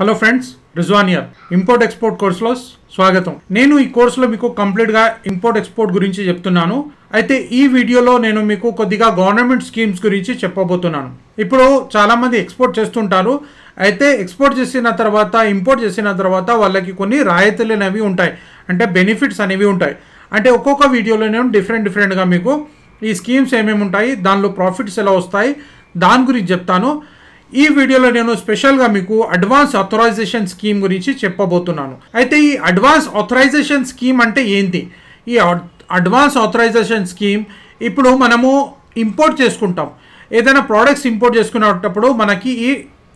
hello friends రిజ్వానియర్ import export కోర్సులో స్వాగతం నేను ఈ కోర్సులో మీకు కంప్లీట్గా ఇంపోర్ట్ ఎక్స్పోర్ట్ గురించి చెప్తున్నాను అయితే ఈ వీడియోలో నేను మీకు కొద్దిగా గవర్నమెంట్ స్కీమ్స్ గురించి చెప్పబోతున్నాను ఇప్పుడు చాలామంది ఎక్స్పోర్ట్ చేస్తుంటారు అయితే ఎక్స్పోర్ట్ చేసిన తర్వాత ఇంపోర్ట్ చేసిన తర్వాత వాళ్ళకి కొన్ని రాయితీలు అనేవి ఉంటాయి అంటే బెనిఫిట్స్ అనేవి ఉంటాయి అంటే ఒక్కొక్క వీడియోలో నేను డిఫరెంట్ డిఫరెంట్గా మీకు ఈ స్కీమ్స్ ఏమేమి ఉంటాయి దానిలో ప్రాఫిట్స్ ఎలా వస్తాయి దాని గురించి చెప్తాను ఈ వీడియోలో నేను స్పెషల్గా మీకు అడ్వాన్స్ ఆథరైజేషన్ స్కీమ్ గురించి చెప్పబోతున్నాను అయితే ఈ అడ్వాన్స్ ఆథరైజేషన్ స్కీమ్ అంటే ఏంటి ఈ అడ్వాన్స్ ఆథరైజేషన్ స్కీమ్ ఇప్పుడు మనము ఇంపోర్ట్ చేసుకుంటాం ఏదైనా ప్రోడక్ట్స్ ఇంపోర్ట్ చేసుకునేటప్పుడు మనకి ఈ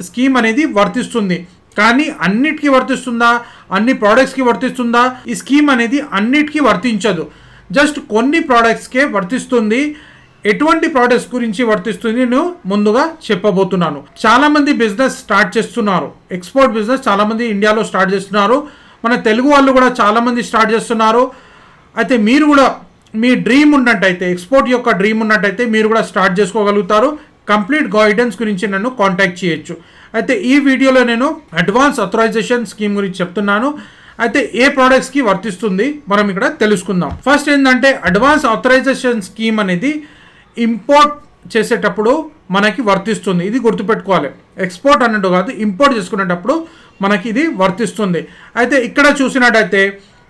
స్కీమ్ అనేది వర్తిస్తుంది కానీ అన్నిటికీ వర్తిస్తుందా అన్ని ప్రోడక్ట్స్కి వర్తిస్తుందా ఈ స్కీమ్ అనేది అన్నిటికీ వర్తించదు జస్ట్ కొన్ని ప్రోడక్ట్స్కే వర్తిస్తుంది ఎటువంటి ప్రోడక్ట్స్ గురించి వర్తిస్తుంది నేను ముందుగా చెప్పబోతున్నాను చాలామంది బిజినెస్ స్టార్ట్ చేస్తున్నారు ఎక్స్పోర్ట్ బిజినెస్ చాలామంది ఇండియాలో స్టార్ట్ చేస్తున్నారు మన తెలుగు వాళ్ళు కూడా చాలామంది స్టార్ట్ చేస్తున్నారు అయితే మీరు కూడా మీ డ్రీమ్ ఉన్నట్టయితే ఎక్స్పోర్ట్ యొక్క డ్రీమ్ ఉన్నట్టయితే మీరు కూడా స్టార్ట్ చేసుకోగలుగుతారు కంప్లీట్ గైడెన్స్ గురించి నన్ను కాంటాక్ట్ చేయొచ్చు అయితే ఈ వీడియోలో నేను అడ్వాన్స్ అథరైజేషన్ స్కీమ్ గురించి చెప్తున్నాను అయితే ఏ ప్రోడక్ట్స్కి వర్తిస్తుంది మనం ఇక్కడ తెలుసుకుందాం ఫస్ట్ ఏంటంటే అడ్వాన్స్ అథరైజేషన్ స్కీమ్ అనేది ఇంపోర్ట్ చేసేటప్పుడు మనకి వర్తిస్తుంది ఇది గుర్తుపెట్టుకోవాలి ఎక్స్పోర్ట్ అన్నట్టు కాదు ఇంపోర్ట్ చేసుకునేటప్పుడు మనకి ఇది వర్తిస్తుంది అయితే ఇక్కడ చూసినట్టయితే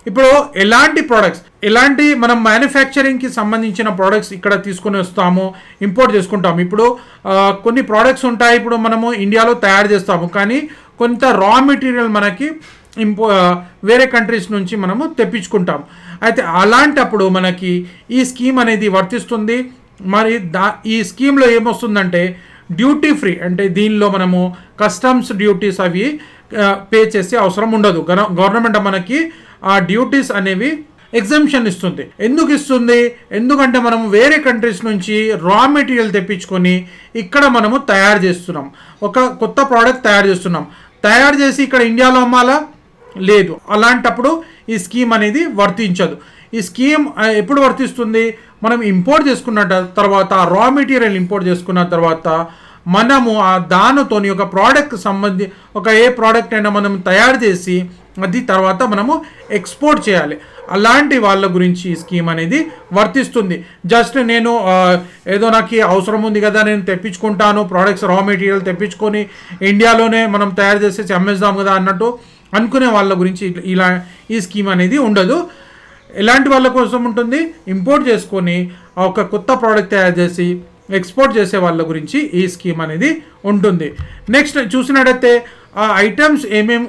ఇప్పుడు ఎలాంటి ప్రోడక్ట్స్ ఎలాంటి మనం మ్యానుఫ్యాక్చరింగ్కి సంబంధించిన ప్రోడక్ట్స్ ఇక్కడ తీసుకొని వస్తాము ఇంపోర్ట్ చేసుకుంటాము ఇప్పుడు కొన్ని ప్రోడక్ట్స్ ఉంటాయి ఇప్పుడు మనము ఇండియాలో తయారు చేస్తాము కానీ కొంత రా మెటీరియల్ మనకి ఇంపో వేరే కంట్రీస్ నుంచి మనము తెప్పించుకుంటాం అయితే అలాంటప్పుడు మనకి ఈ స్కీమ్ అనేది వర్తిస్తుంది మరి దా ఈ స్కీమ్లో ఏమొస్తుందంటే డ్యూటీ ఫ్రీ అంటే దీనిలో మనము కస్టమ్స్ డ్యూటీస్ అవి పే చేసే అవసరం ఉండదు గవర్నమెంట్ మనకి ఆ డ్యూటీస్ అనేవి ఎగ్జంప్షన్ ఇస్తుంది ఎందుకు ఇస్తుంది ఎందుకంటే మనం వేరే కంట్రీస్ నుంచి రా మెటీరియల్ తెప్పించుకొని ఇక్కడ మనము తయారు చేస్తున్నాం ఒక కొత్త ప్రోడక్ట్ తయారు చేస్తున్నాం తయారు చేసి ఇక్కడ ఇండియాలో అమ్మాలా లేదు అలాంటప్పుడు ఈ స్కీమ్ అనేది వర్తించదు ఈ స్కీమ్ ఎప్పుడు వర్తిస్తుంది మనం ఇంపోర్ట్ చేసుకున్న తర్వాత రా మెటీరియల్ ఇంపోర్ట్ చేసుకున్న తర్వాత మనము ఆ దానితో ఒక ప్రోడక్ట్ సంబంధి ఒక ఏ ప్రోడక్ట్ అయినా మనం తయారు చేసి అది తర్వాత మనము ఎక్స్పోర్ట్ చేయాలి అలాంటి వాళ్ళ గురించి ఈ స్కీమ్ అనేది వర్తిస్తుంది జస్ట్ నేను ఏదో నాకు అవసరం ఉంది కదా నేను తెప్పించుకుంటాను ప్రోడక్ట్స్ రా మెటీరియల్ తెప్పించుకొని ఇండియాలోనే మనం తయారు చేసేసి అమ్మేద్దాం కదా అన్నట్టు అనుకునే వాళ్ళ గురించి ఇలా ఈ స్కీమ్ అనేది ఉండదు ఎలాంటి వాళ్ళ కోసం ఉంటుంది ఇంపోర్ట్ చేసుకొని ఒక కొత్త ప్రోడక్ట్ తయారు చేసి ఎక్స్పోర్ట్ చేసే వాళ్ళ గురించి ఈ స్కీమ్ అనేది ఉంటుంది నెక్స్ట్ చూసినట్టయితే ఆ ఐటమ్స్ ఏమేమి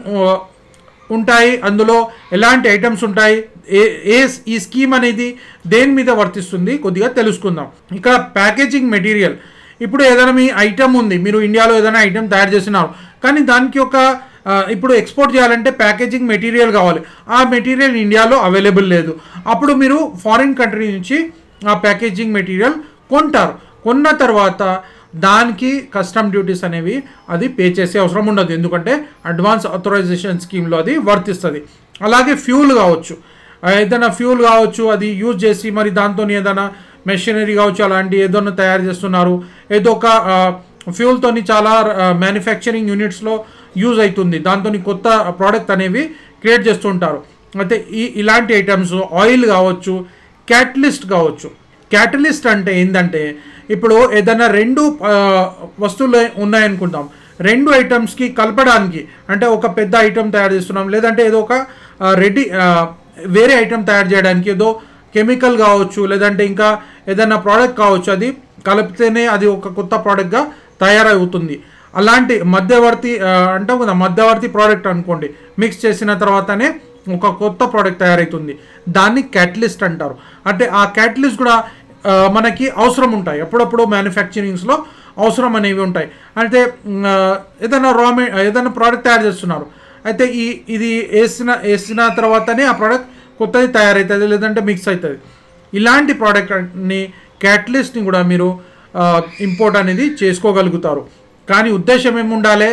ఉంటాయి అందులో ఎలాంటి ఐటమ్స్ ఉంటాయి ఏ ఏ ఈ స్కీమ్ అనేది దేని మీద వర్తిస్తుంది కొద్దిగా తెలుసుకుందాం ఇక్కడ ప్యాకేజింగ్ మెటీరియల్ ఇప్పుడు ఏదైనా మీ ఐటమ్ ఉంది మీరు ఇండియాలో ఏదైనా ఐటమ్ తయారు చేసినారు కానీ దానికి ఒక ఇప్పుడు ఎక్స్పోర్ట్ చేయాలంటే ప్యాకేజింగ్ మెటీరియల్ కావాలి ఆ మెటీరియల్ ఇండియాలో అవైలబుల్ లేదు అప్పుడు మీరు ఫారిన్ కంట్రీ నుంచి ఆ ప్యాకేజింగ్ మెటీరియల్ కొంటారు కొన్న తర్వాత దానికి కస్టమ్ డ్యూటీస్ అనేవి అది పే చేసే అవసరం ఉండదు ఎందుకంటే అడ్వాన్స్ అథరైజేషన్ స్కీమ్లో అది వర్తిస్తుంది అలాగే ఫ్యూల్ కావచ్చు ఏదైనా ఫ్యూల్ కావచ్చు అది యూజ్ చేసి మరి దాంతో ఏదైనా మెషినరీ కావచ్చు అలాంటి ఏదైనా తయారు చేస్తున్నారు ఏదో ఒక ఫ్యూల్తోని చాలా మ్యానుఫ్యాక్చరింగ్ యూనిట్స్లో యూజ్ అవుతుంది దాంతో కొత్త ప్రోడక్ట్ అనేవి క్రియేట్ చేస్తుంటారు అయితే ఈ ఇలాంటి ఐటమ్స్ ఆయిల్ కావచ్చు క్యాటలిస్ట్ కావచ్చు క్యాటలిస్ట్ అంటే ఏంటంటే ఇప్పుడు ఏదైనా రెండు వస్తువులు ఉన్నాయనుకుంటాం రెండు ఐటమ్స్కి కలపడానికి అంటే ఒక పెద్ద ఐటమ్ తయారు చేస్తున్నాం లేదంటే ఏదో ఒక రెడీ వేరే ఐటమ్ తయారు చేయడానికి ఏదో కెమికల్ కావచ్చు లేదంటే ఇంకా ఏదైనా ప్రోడక్ట్ కావచ్చు అది కలిపితేనే అది ఒక కొత్త ప్రోడక్ట్గా తయారవుతుంది అలాంటి మధ్యవర్తి అంటాం కదా మధ్యవర్తి ప్రోడక్ట్ అనుకోండి మిక్స్ చేసిన తర్వాతనే ఒక కొత్త ప్రోడక్ట్ తయారవుతుంది దాన్ని క్యాటలిస్ట్ అంటారు అంటే ఆ క్యాటలిస్ట్ కూడా మనకి అవసరం ఉంటాయి అప్పుడప్పుడు మ్యానుఫ్యాక్చరింగ్స్లో అవసరం అనేవి ఉంటాయి అంటే ఏదైనా రా ఏదైనా ప్రోడక్ట్ తయారు చేస్తున్నారు అయితే ఈ ఇది వేసిన వేసిన తర్వాతనే ఆ ప్రోడక్ట్ కొత్తది తయారవుతుంది లేదంటే మిక్స్ అవుతుంది ఇలాంటి ప్రోడక్ట్ని క్యాటలిస్ట్ని కూడా మీరు ఇంపోర్ట్ అనేది చేసుకోగలుగుతారు కానీ ఉద్దేశం ఏముండాలి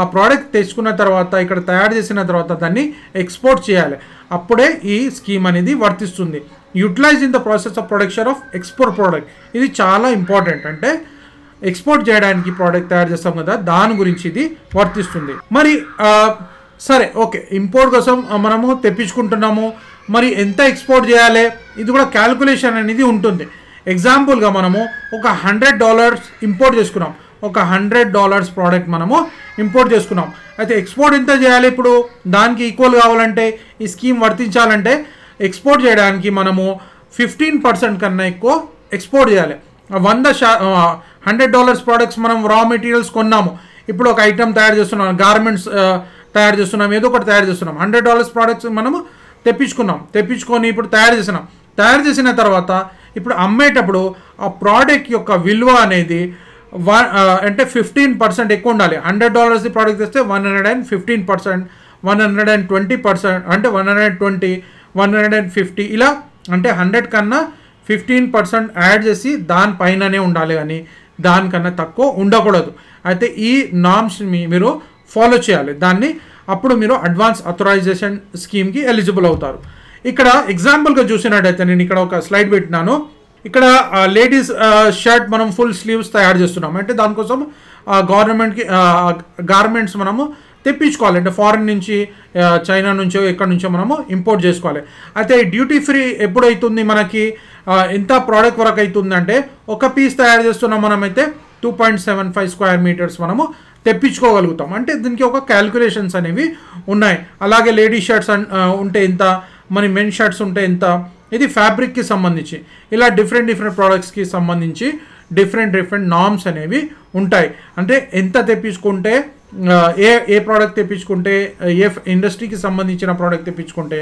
ఆ ప్రోడక్ట్ తెచ్చుకున్న తర్వాత ఇక్కడ తయారు చేసిన తర్వాత దాన్ని ఎక్స్పోర్ట్ చేయాలి అప్పుడే ఈ స్కీమ్ అనేది వర్తిస్తుంది utilize in the process of production of export product ఇది చాలా ఇంపార్టెంట్ అంటే ఎక్స్పోర్ట్ చేయడానికి ప్రోడక్ట్ తయారు చేస్తాం కదా దాని గురించి ఇది వర్తిస్తుంది మరి సరే ఓకే ఇంపోర్ట్ కోసం మనము తెప్పించుకుంటున్నాము మరి ఎంత ఎక్స్పోర్ట్ చేయాలి ఇది కూడా క్యాలిక్యులేషన్ అనేది ఉంటుంది ఎగ్జాంపుల్గా మనము ఒక హండ్రెడ్ డాలర్స్ ఇంపోర్ట్ చేసుకున్నాం ఒక హండ్రెడ్ డాలర్స్ ప్రోడక్ట్ మనము ఇంపోర్ట్ చేసుకున్నాం అయితే ఎక్స్పోర్ట్ ఎంత చేయాలి ఇప్పుడు దానికి ఈక్వల్ కావాలంటే ఈ స్కీమ్ వర్తించాలంటే ఎక్స్పోర్ట్ చేయడానికి మనము ఫిఫ్టీన్ పర్సెంట్ కన్నా ఎక్కువ ఎక్స్పోర్ట్ చేయాలి వంద షా హండ్రెడ్ డాలర్స్ ప్రోడక్ట్స్ మనం రా మెటీరియల్స్ కొన్నాము ఇప్పుడు ఒక ఐటమ్ తయారు చేస్తున్నాం గార్మెంట్స్ తయారు చేస్తున్నాం ఏదో ఒకటి తయారు చేస్తున్నాం హండ్రెడ్ డాలర్స్ ప్రోడక్ట్స్ మనము తెప్పించుకున్నాం తెప్పించుకొని ఇప్పుడు తయారు చేసినాం తయారు చేసిన తర్వాత ఇప్పుడు అమ్మేటప్పుడు ఆ ప్రోడక్ట్ యొక్క విలువ అనేది వన్ అంటే ఫిఫ్టీన్ పర్సెంట్ ఎక్కువ ఉండాలి హండ్రెడ్ డాలర్స్ ప్రోడక్ట్ తెస్తే one hundred and fifteen percent one hundred and twenty percent అంటే one hundred and twenty one hundred and fifty ఇలా అంటే హండ్రెడ్ కన్నా ఫిఫ్టీన్ పర్సెంట్ యాడ్ చేసి దానిపైననే ఉండాలి కానీ దానికన్నా తక్కువ ఉండకూడదు అయితే ఈ నామ్స్ని మీరు ఫాలో చేయాలి దాన్ని అప్పుడు మీరు అడ్వాన్స్ అథరైజేషన్ స్కీమ్కి ఎలిజిబుల్ అవుతారు ఇక్కడ ఎగ్జాంపుల్గా చూసినట్టయితే నేను ఇక్కడ ఒక స్లైడ్ పెట్టినాను ఇక్కడ లేడీస్ షర్ట్ మనం ఫుల్ స్లీవ్స్ తయారు చేస్తున్నాం అంటే దానికోసం గవర్నమెంట్కి గార్మెంట్స్ మనము తెప్పించుకోవాలి అంటే ఫారెన్ నుంచి చైనా నుంచో ఎక్కడి నుంచో మనము ఇంపోర్ట్ చేసుకోవాలి అయితే డ్యూటీ ఫ్రీ ఎప్పుడైతుంది మనకి ఎంత ప్రోడక్ట్ వరకు అవుతుందంటే ఒక పీస్ తయారు చేస్తున్నాం మనమైతే two point seven five square metres మనము తెప్పించుకోగలుగుతాం అంటే దీనికి ఒక క్యాల్కులేషన్స్ అనేవి ఉన్నాయి అలాగే లేడీస్ షర్ట్స్ ఉంటే ఎంత మరి మెన్ షర్ట్స్ ఉంటే ఎంత ఇది ఫ్యాబ్రిక్కి సంబంధించి ఇలా డిఫరెంట్ డిఫరెంట్ ప్రోడక్ట్స్కి సంబంధించి డిఫరెంట్ డిఫరెంట్ నామ్స్ అనేవి ఉంటాయి అంటే ఎంత తెప్పించుకుంటే ఏ ఏ ప్రోడక్ట్ తెప్పించుకుంటే ఏ ఇండస్ట్రీకి సంబంధించిన ప్రోడక్ట్ తెప్పించుకుంటే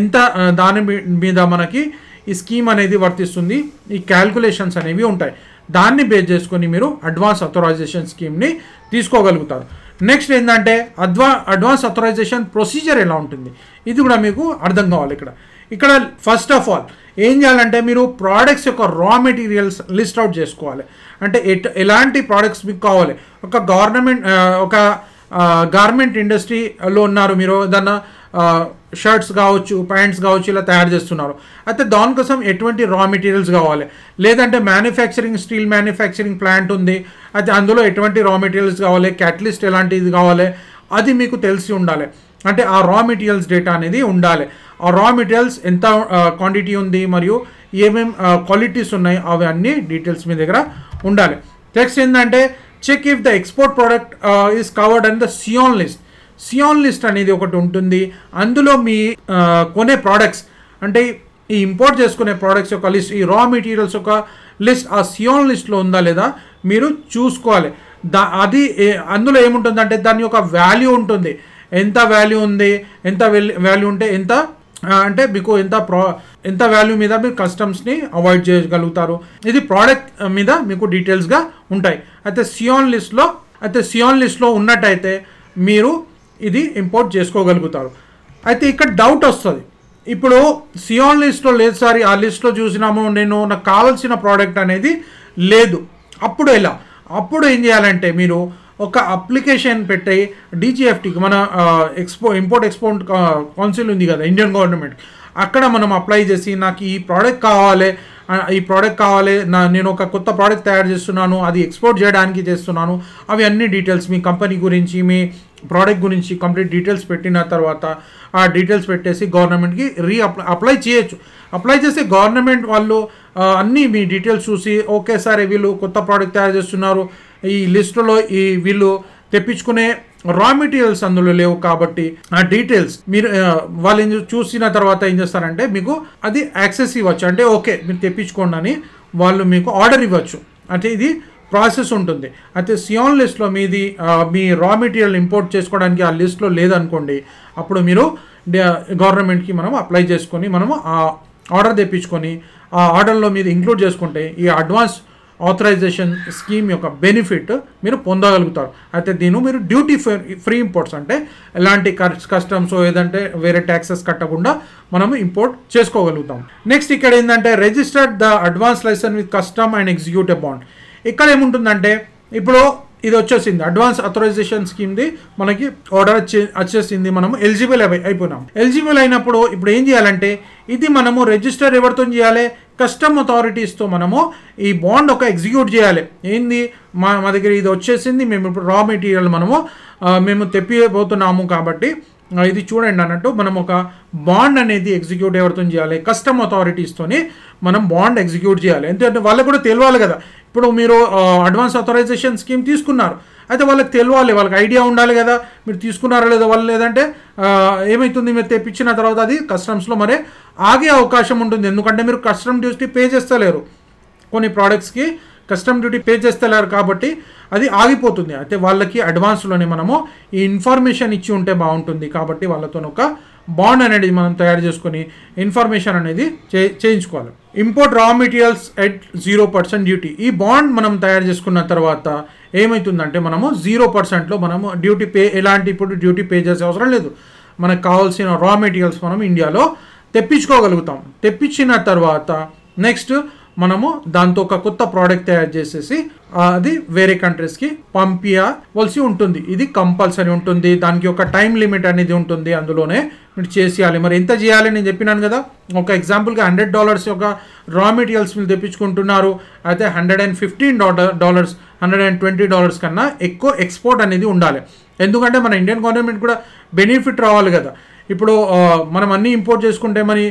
ఎంత దాని మీద మనకి ఈ స్కీమ్ అనేది వర్తిస్తుంది ఈ క్యాల్కులేషన్స్ అనేవి ఉంటాయి దాన్ని బేస్ చేసుకొని మీరు అడ్వాన్స్ అథరైజేషన్ స్కీమ్ని తీసుకోగలుగుతారు నెక్స్ట్ ఏంటంటే అడ్వా అడ్వాన్స్ అథరైజేషన్ ప్రొసీజర్ ఎలా ఉంటుంది ఇది కూడా మీకు అర్థం కావాలి ఇక్కడ ఇక్కడ ఫస్ట్ ఆఫ్ ఆల్ ఏం చేయాలంటే మీరు ప్రోడక్ట్స్ యొక్క రా మెటీరియల్స్ లిస్ట్ అవుట్ చేసుకోవాలి అంటే ఎట్ ఎలాంటి ప్రోడక్ట్స్ మీకు కావాలి ఒక గవర్నమెంట్ ఒక గార్మెంట్ ఇండస్ట్రీలో ఉన్నారు మీరు ఏదన్నా షర్ట్స్ కావచ్చు ప్యాంట్స్ కావచ్చు ఇలా తయారు చేస్తున్నారు అయితే దానికోసం ఎటువంటి రా మెటీరియల్స్ కావాలి లేదంటే మ్యానుఫ్యాక్చరింగ్ స్టీల్ మ్యానుఫ్యాక్చరింగ్ ప్లాంట్ ఉంది అయితే అందులో ఎటువంటి రా మెటీరియల్స్ కావాలి క్యాటలిస్ట్ ఎలాంటిది కావాలి అది మీకు తెలిసి ఉండాలి అంటే ఆ రా మెటీరియల్స్ డేటా అనేది ఉండాలి రా మెటీరియల్స్ ఎంత క్వాంటిటీ ఉంది మరియు ఏమేం క్వాలిటీస్ ఉన్నాయి అవి అన్ని డీటెయిల్స్ మీ దగ్గర ఉండాలి నెక్స్ట్ ఏంటంటే check if the export product is covered and the SION list SION list అనేది ఒకటి ఉంటుంది అందులో మీ కొనే ప్రోడక్ట్స్ అంటే ఈ ఇంపోర్ట్ చేసుకునే ప్రోడక్ట్స్ యొక్క లిస్ట్ ఈ రా మెటీరియల్స్ యొక్క లిస్ట్ ఆ సియోన్ లిస్ట్లో ఉందా లేదా మీరు చూసుకోవాలి దా అది అందులో ఏముంటుందంటే దాని యొక్క వాల్యూ ఉంటుంది ఎంత వాల్యూ ఉంది ఎంత వాల్యూ ఉంటే ఎంత అంటే మీకు ఎంత ప్రా ఎంత వాల్యూ మీద మీరు కస్టమ్స్ని అవాయిడ్ చేయగలుగుతారు ఇది ప్రోడక్ట్ మీద మీకు డీటెయిల్స్గా ఉంటాయి అయితే సియోన్ లిస్ట్లో అయితే సియోన్ లిస్ట్లో ఉన్నట్టయితే మీరు ఇది ఇంపోర్ట్ చేసుకోగలుగుతారు అయితే ఇక్కడ డౌట్ వస్తుంది ఇప్పుడు సియోన్ లిస్ట్లో లేదు సార్ ఆ లిస్ట్లో చూసినాము నేను నాకు కావాల్సిన ప్రోడక్ట్ అనేది లేదు అప్పుడు ఎలా అప్పుడు ఏం చేయాలంటే మీరు ఒక అప్లికేషన్ పెట్టి డీజీఎఫ్టీకి మన ఎక్స్పో ఇంపోర్ట్ ఎక్స్పోర్ట్ కౌన్సిల్ ఉంది కదా ఇండియన్ గవర్నమెంట్ అక్కడ మనం అప్లై చేసి నాకు ఈ ప్రోడక్ట్ కావాలి ఈ ప్రోడక్ట్ కావాలి నా నేను ఒక కొత్త ప్రోడక్ట్ తయారు చేస్తున్నాను అది ఎక్స్పోర్ట్ చేయడానికి చేస్తున్నాను అవి అన్ని డీటెయిల్స్ మీ కంపెనీ గురించి మీ ప్రోడక్ట్ గురించి కంప్లీట్ డీటెయిల్స్ పెట్టిన తర్వాత ఆ డీటెయిల్స్ పెట్టేసి గవర్నమెంట్కి రీ అప్లై అప్లై చేయొచ్చు అప్లై చేసి గవర్నమెంట్ వాళ్ళు అన్నీ మీ డీటెయిల్స్ చూసి ఓకే సార్ వీళ్ళు కొత్త ప్రోడక్ట్ తయారు చేస్తున్నారు ఈ లిస్టులో ఈ వీళ్ళు తెప్పించుకునే రా మెటీరియల్స్ అందులో లేవు కాబట్టి ఆ డీటెయిల్స్ మీరు వాళ్ళు చూసిన తర్వాత ఏం చేస్తారంటే మీకు అది యాక్సెస్ ఇవ్వచ్చు అంటే ఓకే మీరు తెప్పించుకోండి అని వాళ్ళు మీకు ఆర్డర్ ఇవ్వచ్చు అంటే ఇది ప్రాసెస్ ఉంటుంది అయితే సియోన్ లిస్ట్లో మీది మీ రా మెటీరియల్ ఇంపోర్ట్ చేసుకోవడానికి ఆ లిస్ట్లో లేదనుకోండి అప్పుడు మీరు గవర్నమెంట్కి మనం అప్లై చేసుకొని మనము ఆ ఆర్డర్ తెప్పించుకొని ఆ ఆర్డర్లో మీరు ఇంక్లూడ్ చేసుకుంటే ఈ అడ్వాన్స్ ఆథరైజేషన్ స్కీమ్ యొక్క బెనిఫిట్ మీరు పొందగలుగుతారు అయితే దీని మీరు డ్యూటీ ఫ్రీ ఇంపోర్ట్స్ అంటే ఎలాంటి కస్టమ్స్ ఏదంటే వేరే ట్యాక్సెస్ కట్టకుండా మనం ఇంపోర్ట్ చేసుకోగలుగుతాం నెక్స్ట్ ఇక్కడ ఏంటంటే registered the advance licence with custom and executive bond ఇక్కడ ఏముంటుందంటే ఇప్పుడు ఇది వచ్చేసింది అడ్వాన్స్ అథరైజేషన్ స్కీమ్ది మనకి ఆర్డర్ వచ్చేసింది మనము ఎలిజిబుల్ అయిపోయినాం ఎలిజిబుల్ అయినప్పుడు ఇప్పుడు ఏం చేయాలంటే ఇది మనము రిజిస్టర్ ఎవరితో చేయాలి కస్టమ్ అథారిటీస్తో మనము ఈ బాండ్ ఒక ఎగ్జిక్యూట్ చేయాలి ఏంది మా మా దగ్గర ఇది వచ్చేసింది మేము ఇప్పుడు రా మెటీరియల్ మనము మేము తెప్పిపోతున్నాము కాబట్టి ఇది చూడండి అన్నట్టు మనం ఒక బాండ్ అనేది ఎగ్జిక్యూట్ ఎవరితో చేయాలి కస్టమ్ అథారిటీస్తోని మనం బాండ్ ఎగ్జిక్యూట్ చేయాలి ఎందుకంటే వాళ్ళకు కూడా తెలియాలి కదా ఇప్పుడు మీరు అడ్వాన్స్ అథారైజేషన్ స్కీమ్ తీసుకున్నారు అయితే వాళ్ళకి తెలియాలి వాళ్ళకి ఐడియా ఉండాలి కదా మీరు తీసుకున్నారా లేదో వాళ్ళు లేదంటే ఏమవుతుంది మీరు తెప్పించిన తర్వాత అది కస్టమ్స్లో మరి ఆగే అవకాశం ఉంటుంది ఎందుకంటే మీరు కస్టమ్ డ్యూటీ పే చేస్తలేరు కొన్ని ప్రోడక్ట్స్కి కస్టమ్ డ్యూటీ పే చేస్తలేరు కాబట్టి అది ఆగిపోతుంది అయితే వాళ్ళకి అడ్వాన్స్లోనే మనము ఈ ఇన్ఫర్మేషన్ ఇచ్చి ఉంటే బాగుంటుంది కాబట్టి వాళ్ళతో ఒక బాండ్ అనేది మనం తయారు చేసుకొని ఇన్ఫర్మేషన్ అనేది చేయించుకోవాలి import raw materials at zero percent duty ఈ బాండ్ మనం తయారు చేసుకున్న తర్వాత ఏమవుతుందంటే మనము జీరో పర్సెంట్లో మనము డ్యూటీ పే ఎలాంటి ఇప్పుడు డ్యూటీ పే చేసే అవసరం లేదు మనకు కావాల్సిన రా మెటీరియల్స్ మనం ఇండియాలో తెప్పించుకోగలుగుతాం తెప్పించిన తర్వాత నెక్స్ట్ మనము దాంతో ఒక కొత్త ప్రోడక్ట్ తయారు చేసేసి అది వేరే కంట్రీస్కి పంపించవలసి ఉంటుంది ఇది కంపల్సరీ ఉంటుంది దానికి ఒక టైం లిమిట్ అనేది ఉంటుంది అందులోనే మీరు చేసేయాలి మరి ఎంత చేయాలి నేను చెప్పినాను కదా ఒక ఎగ్జాంపుల్గా హండ్రెడ్ డాలర్స్ ఒక రా మెటీరియల్స్ మీరు తెప్పించుకుంటున్నారు అయితే hundred and fifteen dollars hundred and twenty dollars కన్నా ఎక్కువ ఎక్స్పోర్ట్ అనేది ఉండాలి ఎందుకంటే మన ఇండియన్ గవర్నమెంట్ కూడా బెనిఫిట్ రావాలి కదా ఇప్పుడు మనం అన్నీ ఇంపోర్ట్ చేసుకుంటే మరి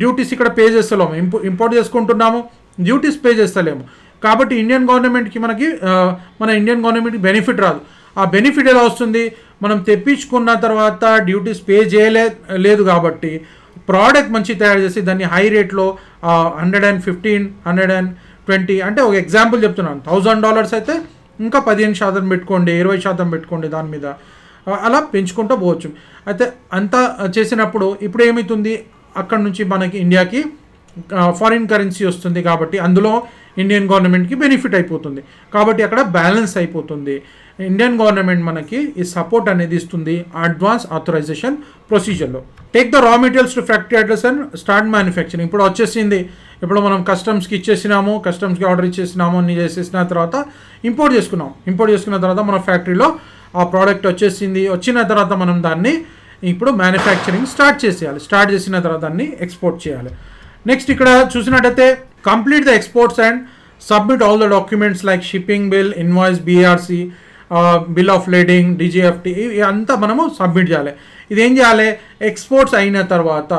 డ్యూటీస్ ఇక్కడ పే చేస్తలేము ఇంపో ఇంపోర్ట్ చేసుకుంటున్నాము డ్యూటీస్ పే చేస్తలేము కాబట్టి ఇండియన్ గవర్నమెంట్కి మనకి మన ఇండియన్ గవర్నమెంట్కి బెనిఫిట్ రాదు ఆ బెనిఫిట్ ఎలా వస్తుంది మనం తెప్పించుకున్న తర్వాత డ్యూటీస్ పే చేయలే లేదు కాబట్టి ప్రోడక్ట్ మంచి తయారు చేసి దాన్ని హై రేట్లో hundred and fifteen hundred and twenty అంటే ఒక ఎగ్జాంపుల్ చెప్తున్నాను థౌజండ్ డాలర్స్ అయితే ఇంకా పదిహేను శాతం పెట్టుకోండి ఇరవై శాతం పెట్టుకోండి దాని మీద అలా పెంచుకుంటూ పోవచ్చు అయితే అంతా చేసినప్పుడు ఇప్పుడు ఏమవుతుంది అక్కడ నుంచి మనకి ఇండియాకి ఫారిన్ కరెన్సీ వస్తుంది కాబట్టి అందులో ఇండియన్ గవర్నమెంట్కి బెనిఫిట్ అయిపోతుంది కాబట్టి అక్కడ బ్యాలెన్స్ అయిపోతుంది ఇండియన్ గవర్నమెంట్ మనకి ఈ సపోర్ట్ అనేది ఇస్తుంది అడ్వాన్స్ ఆథరైజేషన్ ప్రొసీజర్లో take the raw materials to factory address and start manufacturing ఇప్పుడు వచ్చేసింది ఇప్పుడు మనం కస్టమ్స్కి ఇచ్చేసినాము కస్టమ్స్కి ఆర్డర్ ఇచ్చేసినాము అన్ని చేసేసిన తర్వాత ఇంపోర్ట్ చేసుకున్నాం ఇంపోర్ట్ చేసుకున్న తర్వాత మన ఫ్యాక్టరీలో ఆ ప్రోడక్ట్ వచ్చేసింది వచ్చిన తర్వాత మనం దాన్ని ఇప్పుడు మ్యానుఫ్యాక్చరింగ్ స్టార్ట్ చేసేయాలి స్టార్ట్ చేసిన తర్వాత దాన్ని ఎక్స్పోర్ట్ చేయాలి నెక్స్ట్ ఇక్కడ చూసినట్టయితే complete the exports and submit all the documents like shipping bill invoice BRC bill of lading ఇవి అంతా మనము సబ్మిట్ చేయాలి ఇది ఏం చేయాలి ఎక్స్పోర్ట్స్ అయిన తర్వాత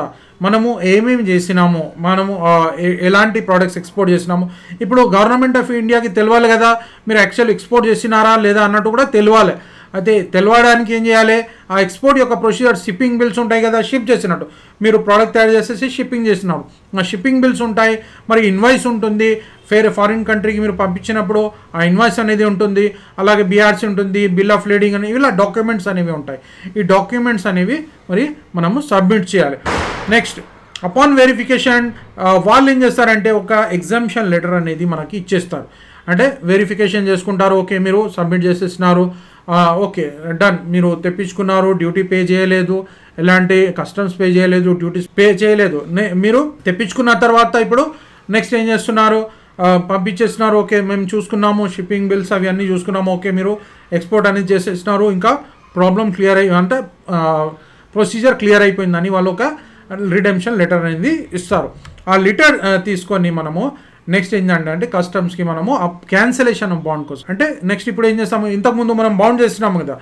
మనము ఏమేమి చేసినాము మనము ఎలాంటి ప్రోడక్ట్స్ ఎక్స్పోర్ట్ చేసినాము ఇప్పుడు గవర్నమెంట్ ఆఫ్ ఇండియాకి తెలియాలి కదా మీరు యాక్చువల్ ఎక్స్పోర్ట్ చేసినారా లేదా అన్నట్టు కూడా తెలియాలి అయితే తెలవడానికి ఏం చేయాలి ఆ ఎక్స్పోర్ట్ యొక్క ప్రొసీజర్ షిప్పింగ్ బిల్స్ ఉంటాయి కదా షిప్ చేసినట్టు మీరు ప్రోడక్ట్ తయారు చేసేసి షిప్పింగ్ చేసినప్పుడు ఆ షిప్పింగ్ బిల్స్ ఉంటాయి మరి ఇన్వాయిస్ ఉంటుంది ఫేర్ ఫారిన్ కంట్రీకి మీరు పంపించినప్పుడు ఆ ఇన్వాయిస్ అనేది ఉంటుంది అలాగే బీఆర్సీ ఉంటుంది బిల్ ఆఫ్ లీడింగ్ అనేవి ఇలా డాక్యుమెంట్స్ అనేవి ఉంటాయి ఈ డాక్యుమెంట్స్ అనేవి మరి మనము సబ్మిట్ చేయాలి నెక్స్ట్ అపాన్ వెరిఫికేషన్ వాళ్ళు ఏం చేస్తారంటే ఒక ఎగ్జామ్షన్ లెటర్ అనేది మనకి ఇచ్చేస్తారు అంటే వెరిఫికేషన్ చేసుకుంటారు ఓకే మీరు సబ్మిట్ చేసేసినారు ఓకే డన్ మీరు తెప్పించుకున్నారు డ్యూటీ పే చేయలేదు ఎలాంటి కస్టమ్స్ పే చేయలేదు డ్యూటీస్ పే చేయలేదు మీరు తెప్పించుకున్న తర్వాత ఇప్పుడు నెక్స్ట్ ఏం చేస్తున్నారు పంపించేస్తున్నారు ఓకే మేము చూసుకున్నాము షిప్పింగ్ బిల్స్ అవి అన్నీ చూసుకున్నాము ఓకే మీరు ఎక్స్పోర్ట్ అనేది చేసేస్తున్నారు ఇంకా ప్రాబ్లం క్లియర్ అయ్యి అంటే ప్రొసీజర్ క్లియర్ అయిపోయిందని వాళ్ళు ఒక రిడెంప్షన్ లెటర్ అనేది ఇస్తారు ఆ లెటర్ తీసుకొని మనము నెక్స్ట్ ఏంటంటే అంటే కస్టమ్స్కి మనము క్యాన్సిలేషన్ ఆఫ్ బాండ్ కోసం అంటే నెక్స్ట్ ఇప్పుడు ఏం చేస్తాము ఇంతకుముందు మనం బాండ్ చేస్తున్నాము కదా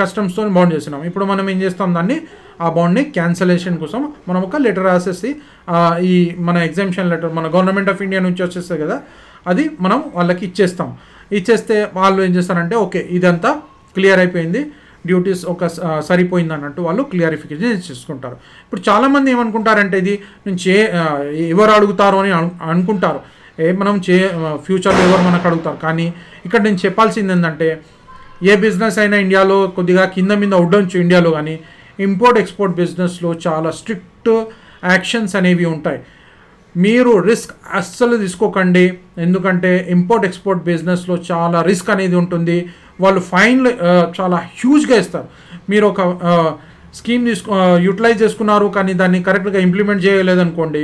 కస్టమ్స్తో బాండ్ చేస్తున్నాము ఇప్పుడు మనం ఏం చేస్తాం దాన్ని ఆ బాండ్ని క్యాన్సిలేషన్ కోసం మనం ఒక లెటర్ రాసేసి ఈ మన ఎగ్జామ్షన్ లెటర్ మన గవర్నమెంట్ ఆఫ్ ఇండియా నుంచి వచ్చేస్తే కదా అది మనం వాళ్ళకి ఇచ్చేస్తాం ఇచ్చేస్తే వాళ్ళు ఏం చేస్తారంటే ఓకే ఇదంతా క్లియర్ అయిపోయింది డ్యూటీస్ ఒక సరిపోయింది అన్నట్టు వాళ్ళు క్లియరిఫికేషన్ చేసుకుంటారు ఇప్పుడు చాలామంది ఏమనుకుంటారంటే ఇది నేను చే ఎవరు అడుగుతారు అని అనుకుంటారు ఏ మనం చే ఫ్యూచర్లో ఎవరు మనకు అడుగుతారు కానీ ఇక్కడ నేను చెప్పాల్సింది ఏంటంటే ఏ బిజినెస్ అయినా ఇండియాలో కొద్దిగా కింద మీద ఉడ్డొచ్చు ఇండియాలో కానీ ఇంపోర్ట్ ఎక్స్పోర్ట్ బిజినెస్లో చాలా స్ట్రిక్ట్ యాక్షన్స్ అనేవి ఉంటాయి మీరు రిస్క్ అస్సలు తీసుకోకండి ఎందుకంటే ఇంపోర్ట్ ఎక్స్పోర్ట్ బిజినెస్లో చాలా రిస్క్ అనేది ఉంటుంది వాళ్ళు ఫైన్లు చాలా హ్యూజ్గా ఇస్తారు మీరు ఒక స్కీమ్ తీసుకు యూటిలైజ్ చేసుకున్నారు కానీ దాన్ని కరెక్ట్గా ఇంప్లిమెంట్ చేయలేదనుకోండి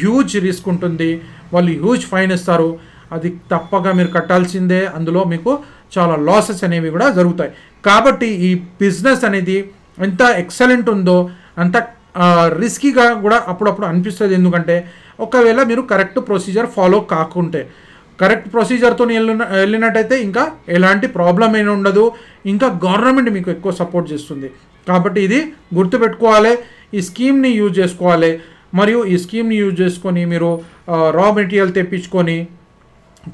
హ్యూజ్ రిస్క్ ఉంటుంది వాళ్ళు హ్యూజ్ ఫైన్ ఇస్తారు అది తప్పగా మీరు కట్టాల్సిందే అందులో మీకు చాలా లాసెస్ అనేవి కూడా జరుగుతాయి కాబట్టి ఈ బిజినెస్ అనేది ఎంత ఎక్సలెంట్ ఉందో అంత రిస్కీగా కూడా అప్పుడప్పుడు అనిపిస్తుంది ఎందుకంటే ఒకవేళ మీరు కరెక్ట్ ప్రొసీజర్ ఫాలో కాకుంటే కరెక్ట్ ప్రొసీజర్తో వెళ్ళిన వెళ్ళినట్టయితే ఇంకా ఎలాంటి ప్రాబ్లం అయినా ఉండదు ఇంకా గవర్నమెంట్ మీకు ఎక్కువ సపోర్ట్ చేస్తుంది కాబట్టి ఇది గుర్తుపెట్టుకోవాలి ఈ స్కీమ్ని యూజ్ చేసుకోవాలి మరియు ఈ స్కీమ్ని యూజ్ చేసుకొని మీరు రా మెటీరియల్ తెప్పించుకొని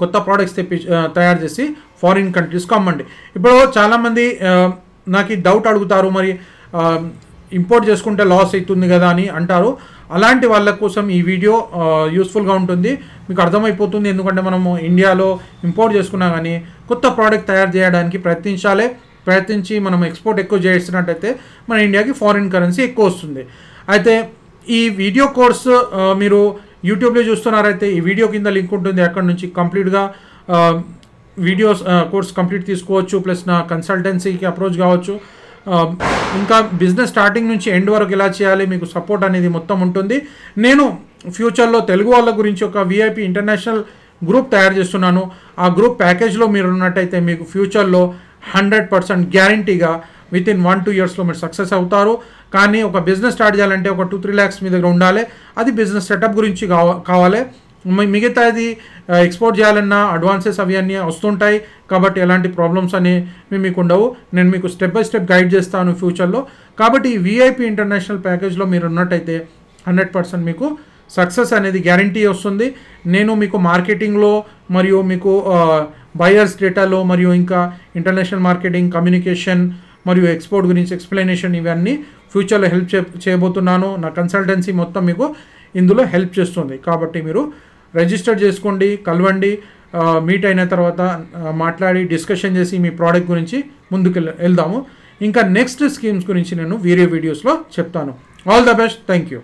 కొత్త ప్రోడక్ట్స్ తెప్పి తయారు చేసి ఫారిన్ కంట్రీస్కి అమ్మండి ఇప్పుడు చాలామంది నాకు డౌట్ అడుగుతారు మరి ఇంపోర్ట్ చేసుకుంటే లాస్ అవుతుంది కదా అని అంటారు అలాంటి వాళ్ళ కోసం ఈ వీడియో యూస్ఫుల్గా ఉంటుంది మీకు అర్థమైపోతుంది ఎందుకంటే మనము ఇండియాలో ఇంపోర్ట్ చేసుకున్నా కానీ కొత్త ప్రోడక్ట్ తయారు చేయడానికి ప్రయత్నించాలే ప్రయత్నించి మనం ఎక్స్పోర్ట్ ఎక్కువ చేస్తున్నట్టయితే మన ఇండియాకి ఫారిన్ కరెన్సీ ఎక్కువ వస్తుంది అయితే ఈ వీడియో కోర్స్ మీరు యూట్యూబ్లో చూస్తున్నారైతే ఈ వీడియో కింద లింక్ ఉంటుంది అక్కడ నుంచి కంప్లీట్గా వీడియోస్ కోర్స్ కంప్లీట్ తీసుకోవచ్చు ప్లస్ నా కన్సల్టెన్సీకి అప్రోచ్ కావచ్చు Um, ఇంకా బిజినెస్ స్టార్టింగ్ నుంచి ఎండ్ వరకు ఎలా చేయాలి మీకు సపోర్ట్ అనేది మొత్తం ఉంటుంది నేను ఫ్యూచర్లో తెలుగు వాళ్ళ గురించి ఒక విఐపి ఇంటర్నేషనల్ గ్రూప్ తయారు చేస్తున్నాను ఆ గ్రూప్ ప్యాకేజ్లో మీరు ఉన్నట్టయితే మీకు ఫ్యూచర్లో హండ్రెడ్ పర్సెంట్ గ్యారంటీగా విత్ ఇన్ వన్ టూ ఇయర్స్లో మీరు సక్సెస్ అవుతారు కానీ ఒక బిజినెస్ స్టార్ట్ చేయాలంటే ఒక టూ త్రీ ల్యాక్స్ మీ దగ్గర ఉండాలి అది బిజినెస్ సెటప్ గురించి కావాలి మిగతాది ఎక్స్పోర్ట్ చేయాలన్నా అడ్వాన్సెస్ అవి అన్నీ వస్తుంటాయి కాబట్టి ఎలాంటి ప్రాబ్లమ్స్ అనేవి మీకు ఉండవు నేను మీకు స్టెప్ బై స్టెప్ గైడ్ చేస్తాను ఫ్యూచర్లో కాబట్టి ఈ విఐపి ఇంటర్నేషనల్ ప్యాకేజ్లో మీరు ఉన్నట్టయితే హండ్రెడ్ పర్సెంట్ మీకు సక్సెస్ అనేది గ్యారంటీ వస్తుంది నేను మీకు మార్కెటింగ్లో మరియు మీకు బయర్స్ డేటాలో మరియు ఇంకా ఇంటర్నేషనల్ మార్కెటింగ్ కమ్యూనికేషన్ మరియు ఎక్స్పోర్ట్ గురించి ఎక్స్ప్లెనేషన్ ఇవన్నీ ఫ్యూచర్లో హెల్ప్ చే చేయబోతున్నాను నా కన్సల్టెన్సీ మొత్తం మీకు ఇందులో హెల్ప్ చేస్తుంది కాబట్టి మీరు రిజిస్టర్ చేసుకోండి కలవండి మీట్ అయిన తర్వాత మాట్లాడి డిస్కషన్ చేసి మీ ప్రోడక్ట్ గురించి ముందుకు వెళ్దాము ఇంకా నెక్స్ట్ స్కీమ్స్ గురించి నేను వేరే వీడియోస్లో చెప్తాను all the best thank you